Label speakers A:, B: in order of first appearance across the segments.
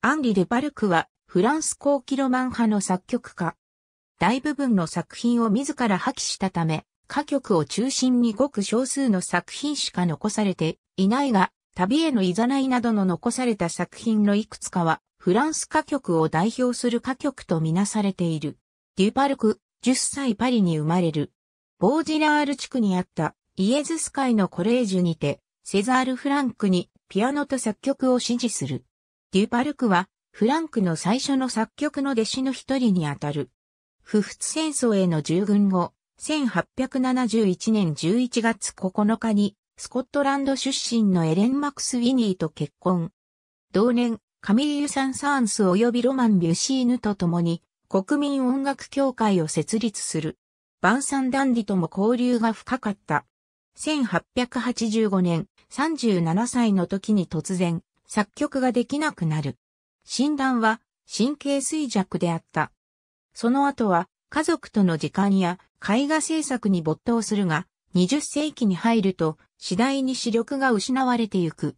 A: アンリ・ュパルクは、フランス高キロマン派の作曲家。大部分の作品を自ら破棄したため、歌曲を中心にごく少数の作品しか残されていないが、旅へのいざないなどの残された作品のいくつかは、フランス歌曲を代表する歌曲とみなされている。デュパルク、10歳パリに生まれる。ボージラール地区にあったイエズス会のコレージュにて、セザール・フランクにピアノと作曲を支持する。デュパルクは、フランクの最初の作曲の弟子の一人にあたる。不仏戦争への従軍後、1871年11月9日に、スコットランド出身のエレン・マクス・ウィニーと結婚。同年、カミーユ・サン・サーンス及びロマン・ビュシーヌと共に、国民音楽協会を設立する。バンサン・ダンディとも交流が深かった。1885年、37歳の時に突然、作曲ができなくなる。診断は神経衰弱であった。その後は家族との時間や絵画制作に没頭するが、20世紀に入ると次第に視力が失われてゆく。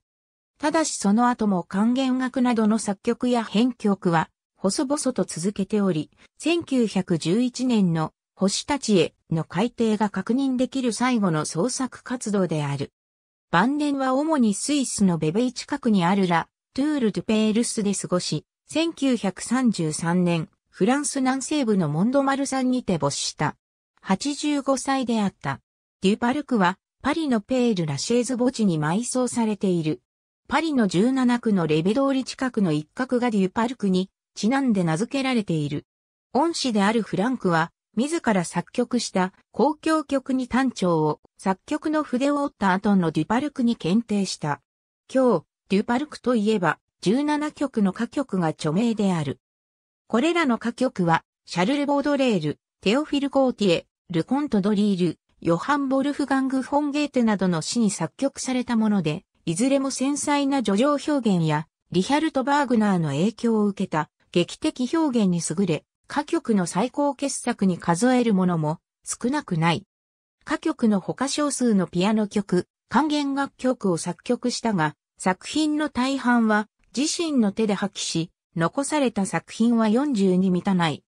A: ただしその後も還元楽などの作曲や編曲は細々と続けており、1911年の星たちへの改定が確認できる最後の創作活動である。晩年は主にスイスのベベイ近くにあるラ・トゥール・ドゥ・ペールスで過ごし、1933年、フランス南西部のモンドマルンにて没した。85歳であった。デュパルクは、パリのペール・ラシェーズ墓地に埋葬されている。パリの17区のレベ通り近くの一角がデュパルクに、ちなんで名付けられている。恩師であるフランクは、自ら作曲した公共曲に単調を、作曲の筆を折った後のデュパルクに検定した。今日、デュパルクといえば、17曲の歌曲が著名である。これらの歌曲は、シャルル・ボードレール、テオフィル・コーティエ、ルコント・ドリール、ヨハン・ボルフガング・フォンゲーテなどの詩に作曲されたもので、いずれも繊細な叙情表現や、リヒャルト・バーグナーの影響を受けた劇的表現に優れ、歌曲の最高傑作に数えるものも少なくない。歌曲の他少数のピアノ曲、管弦楽曲を作曲したが、作品の大半は自身の手で破棄し、残された作品は40に満たない。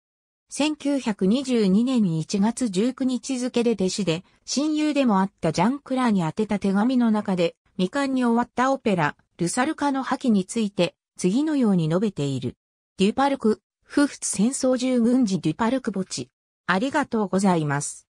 A: 1922年1月19日付で弟子で、親友でもあったジャン・クラーに宛てた手紙の中で、未完に終わったオペラ、ルサルカの破棄について、次のように述べている。デュパルク、不仏戦争従軍時デュパルク墓地。ありがとうございます。